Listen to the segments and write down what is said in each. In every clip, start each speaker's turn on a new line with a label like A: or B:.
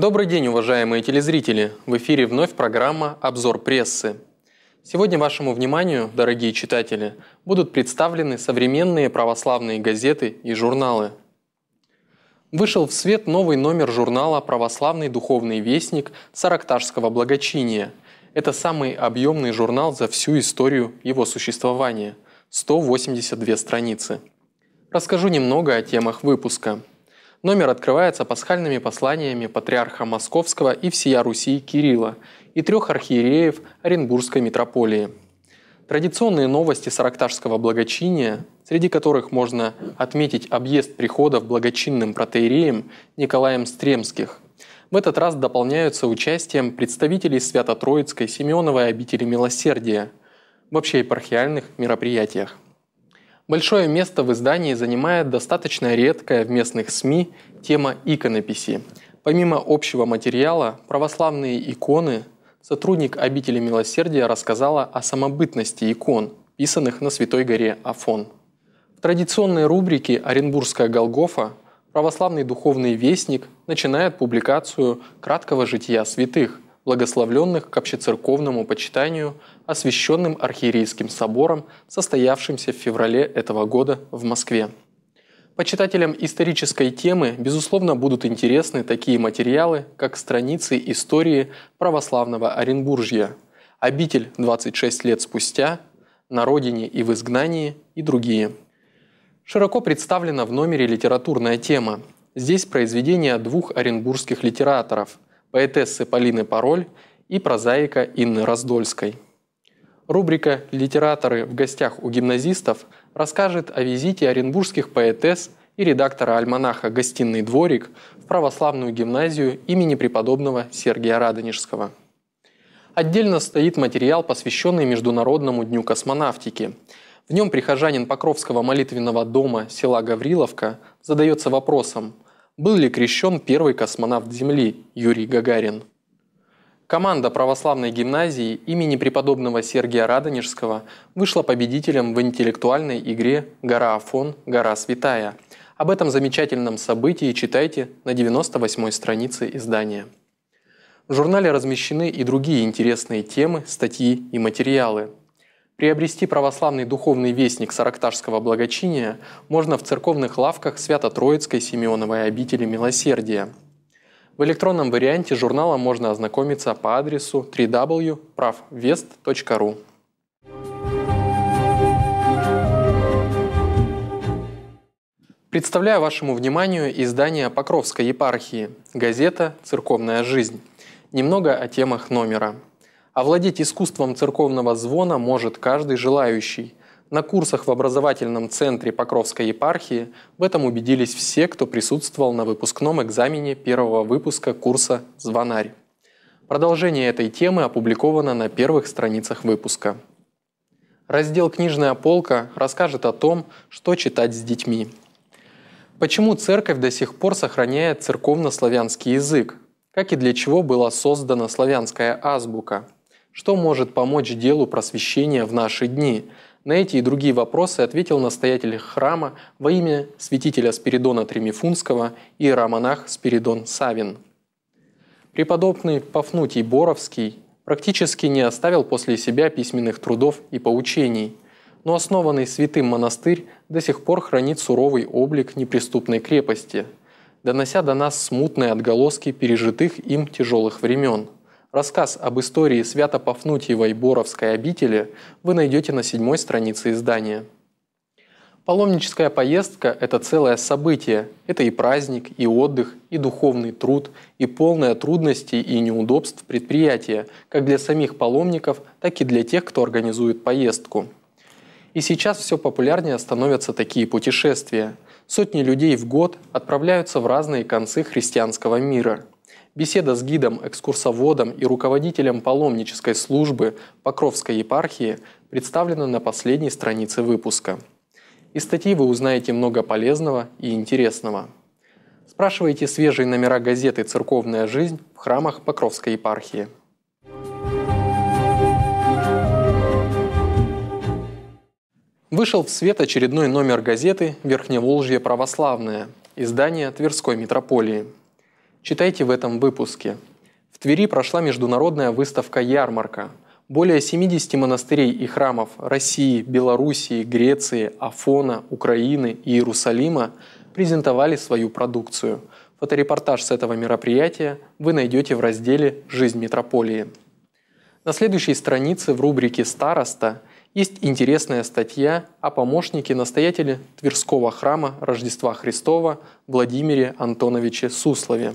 A: Добрый день, уважаемые телезрители! В эфире вновь программа «Обзор прессы». Сегодня вашему вниманию, дорогие читатели, будут представлены современные православные газеты и журналы. Вышел в свет новый номер журнала «Православный духовный вестник» Саракташского благочиния. Это самый объемный журнал за всю историю его существования – 182 страницы. Расскажу немного о темах выпуска – номер открывается пасхальными посланиями патриарха Московского и всея Руси Кирилла и трех архиереев Оренбургской митрополии. Традиционные новости саракташского благочиния, среди которых можно отметить объезд приходов благочинным протеереем Николаем Стремских, в этот раз дополняются участием представителей Свято-Троицкой Симеоновой обители милосердия в общеепархиальных мероприятиях. Большое место в издании занимает достаточно редкая в местных СМИ тема иконописи. Помимо общего материала, православные иконы, сотрудник обители милосердия рассказала о самобытности икон, писанных на Святой горе Афон. В традиционной рубрике «Оренбургская Голгофа» православный духовный вестник начинает публикацию краткого жития святых – благословленных к общецерковному почитанию, освященным архиерейским собором, состоявшимся в феврале этого года в Москве. Почитателям исторической темы, безусловно, будут интересны такие материалы, как страницы истории православного Оренбуржья, обитель 26 лет спустя, на родине и в изгнании и другие. Широко представлена в номере литературная тема. Здесь произведения двух оренбургских литераторов – поэтессы Полины Пароль и прозаика Инны Раздольской. Рубрика «Литераторы в гостях у гимназистов» расскажет о визите оренбургских поэтесс и редактора альманаха «Гостиный дворик» в православную гимназию имени преподобного Сергия Радонежского. Отдельно стоит материал, посвященный Международному дню космонавтики. В нем прихожанин Покровского молитвенного дома села Гавриловка задается вопросом – был ли крещен первый космонавт Земли Юрий Гагарин. Команда православной гимназии имени преподобного Сергия Радонежского вышла победителем в интеллектуальной игре «Гора Афон, гора Святая». Об этом замечательном событии читайте на 98-й странице издания. В журнале размещены и другие интересные темы, статьи и материалы – Приобрести православный духовный вестник Саракташского благочиния можно в церковных лавках Свято-Троицкой Симеоновой обители Милосердия. В электронном варианте журнала можно ознакомиться по адресу www.pravvest.ru. Представляю вашему вниманию издание Покровской епархии, газета «Церковная жизнь». Немного о темах номера – Овладеть искусством церковного звона может каждый желающий. На курсах в образовательном центре Покровской епархии в этом убедились все, кто присутствовал на выпускном экзамене первого выпуска курса «Звонарь». Продолжение этой темы опубликовано на первых страницах выпуска. Раздел «Книжная полка» расскажет о том, что читать с детьми. Почему церковь до сих пор сохраняет церковно-славянский язык? Как и для чего была создана славянская азбука – что может помочь делу просвещения в наши дни? На эти и другие вопросы ответил настоятель храма во имя святителя Спиридона Тремифунского и Рамонах Спиридон Савин. Преподобный Пафнутий Боровский практически не оставил после себя письменных трудов и поучений, но основанный святым монастырь до сих пор хранит суровый облик неприступной крепости, донося до нас смутные отголоски пережитых им тяжелых времен – Рассказ об истории Свято-Пафнутьевой Боровской обители вы найдете на седьмой странице издания. Паломническая поездка – это целое событие. Это и праздник, и отдых, и духовный труд, и полное трудностей и неудобств предприятия, как для самих паломников, так и для тех, кто организует поездку. И сейчас все популярнее становятся такие путешествия – Сотни людей в год отправляются в разные концы христианского мира. Беседа с гидом, экскурсоводом и руководителем паломнической службы Покровской епархии представлена на последней странице выпуска. Из статьи вы узнаете много полезного и интересного. Спрашивайте свежие номера газеты «Церковная жизнь» в храмах Покровской епархии. Вышел в свет очередной номер газеты «Верхневолжье православное», издание Тверской митрополии. Читайте в этом выпуске. В Твери прошла международная выставка-ярмарка. Более 70 монастырей и храмов России, Белоруссии, Греции, Афона, Украины и Иерусалима презентовали свою продукцию. Фоторепортаж с этого мероприятия вы найдете в разделе «Жизнь митрополии». На следующей странице в рубрике «Староста» есть интересная статья о помощнике настоятеля Тверского храма Рождества Христова Владимире Антоновиче Суслове.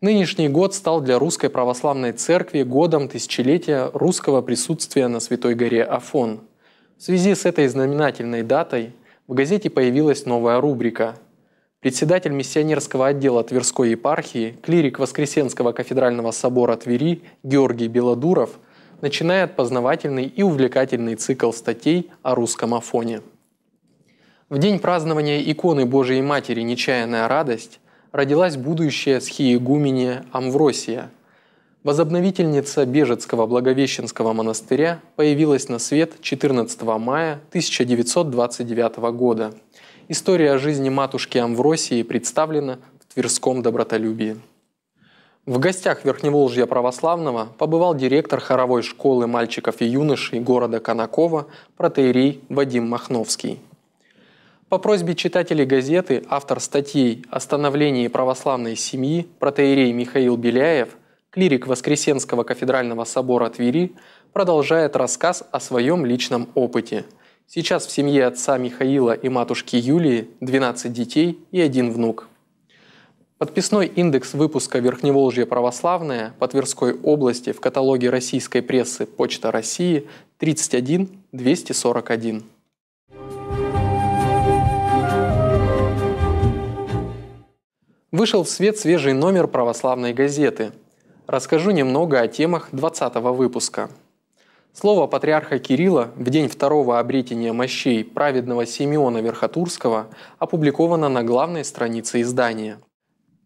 A: Нынешний год стал для Русской Православной Церкви годом тысячелетия русского присутствия на Святой горе Афон. В связи с этой знаменательной датой в газете появилась новая рубрика председатель миссионерского отдела Тверской епархии, клирик Воскресенского кафедрального собора Твери Георгий Белодуров начинает познавательный и увлекательный цикл статей о русском Афоне. В день празднования иконы Божией Матери «Нечаянная радость» родилась будущая схиегумене Амвросия. Возобновительница Бежецкого Благовещенского монастыря появилась на свет 14 мая 1929 года. История жизни матушки Амвросии представлена в Тверском добротолюбии. В гостях Верхневолжья Православного побывал директор хоровой школы мальчиков и юношей города Конакова протеерей Вадим Махновский. По просьбе читателей газеты автор статей о становлении православной семьи протеерей Михаил Беляев, клирик Воскресенского кафедрального собора Твери, продолжает рассказ о своем личном опыте. Сейчас в семье отца Михаила и матушки Юлии 12 детей и один внук – Подписной индекс выпуска «Верхневолжье православное» по Тверской области в каталоге российской прессы «Почта России» 31 241. Вышел в свет свежий номер православной газеты. Расскажу немного о темах 20 выпуска. Слово патриарха Кирилла в день второго обретения мощей праведного Симеона Верхотурского опубликовано на главной странице издания –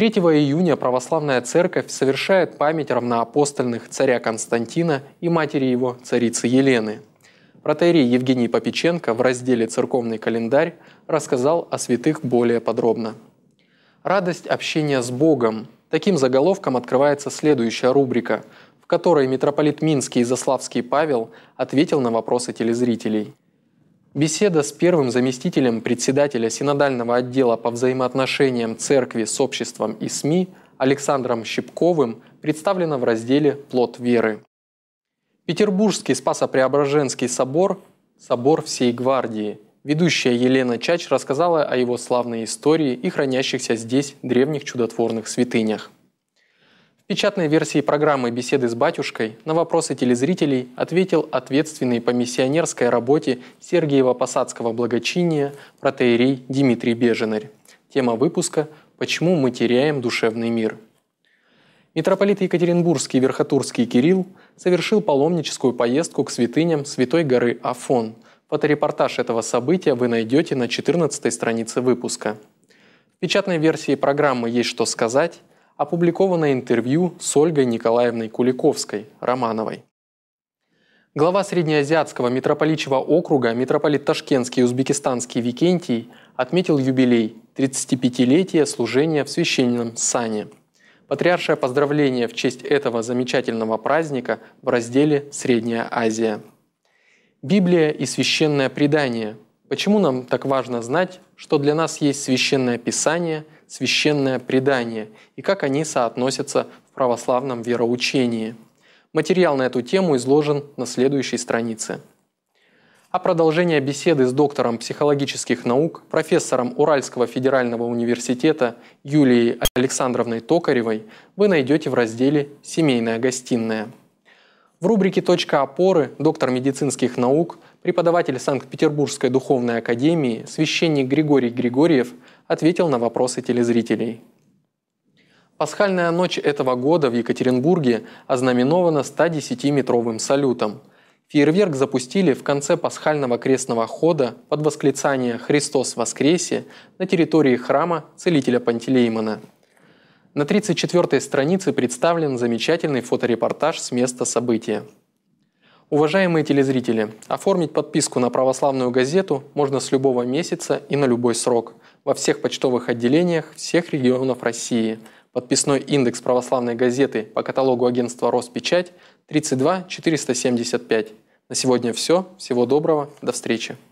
A: 3 июня Православная Церковь совершает память равноапостольных царя Константина и матери его, царицы Елены. Протеерей Евгений Попеченко в разделе «Церковный календарь» рассказал о святых более подробно. «Радость общения с Богом» – таким заголовком открывается следующая рубрика, в которой митрополит Минский и Заславский Павел ответил на вопросы телезрителей. Беседа с первым заместителем председателя синодального отдела по взаимоотношениям церкви с обществом и СМИ Александром Щипковым представлена в разделе «Плод веры». Петербургский Спасо-Преображенский собор – собор всей гвардии. Ведущая Елена Чач рассказала о его славной истории и хранящихся здесь древних чудотворных святынях печатной версии программы «Беседы с батюшкой» на вопросы телезрителей ответил ответственный по миссионерской работе Сергиева-Посадского благочиния протеерей Дмитрий Беженарь. Тема выпуска «Почему мы теряем душевный мир?». Митрополит Екатеринбургский Верхотурский Кирилл совершил паломническую поездку к святыням Святой горы Афон. Фоторепортаж этого события вы найдете на 14 странице выпуска. В печатной версии программы «Есть что сказать» опубликовано интервью с Ольгой Николаевной Куликовской, Романовой. Глава Среднеазиатского митрополичьего округа, митрополит Ташкентский и Узбекистанский Викентий, отметил юбилей – 35-летия служения в священном сане. Патриаршее поздравление в честь этого замечательного праздника в разделе «Средняя Азия». Библия и священное предание. Почему нам так важно знать, что для нас есть священное писание – священное предание и как они соотносятся в православном вероучении. Материал на эту тему изложен на следующей странице. А продолжение беседы с доктором психологических наук, профессором Уральского федерального университета Юлией Александровной Токаревой вы найдете в разделе «Семейная гостиная». В рубрике «Точка опоры» доктор медицинских наук, преподаватель Санкт-Петербургской духовной академии, священник Григорий Григорьев ответил на вопросы телезрителей. Пасхальная ночь этого года в Екатеринбурге ознаменована 110-метровым салютом. Фейерверк запустили в конце пасхального крестного хода под восклицание «Христос воскресе» на территории храма целителя Пантелеймона. На 34-й странице представлен замечательный фоторепортаж с места события. Уважаемые телезрители, оформить подписку на православную газету можно с любого месяца и на любой срок – во всех почтовых отделениях всех регионов России. Подписной индекс православной газеты по каталогу агентства «Роспечать» 32 475. На сегодня все. Всего доброго. До встречи.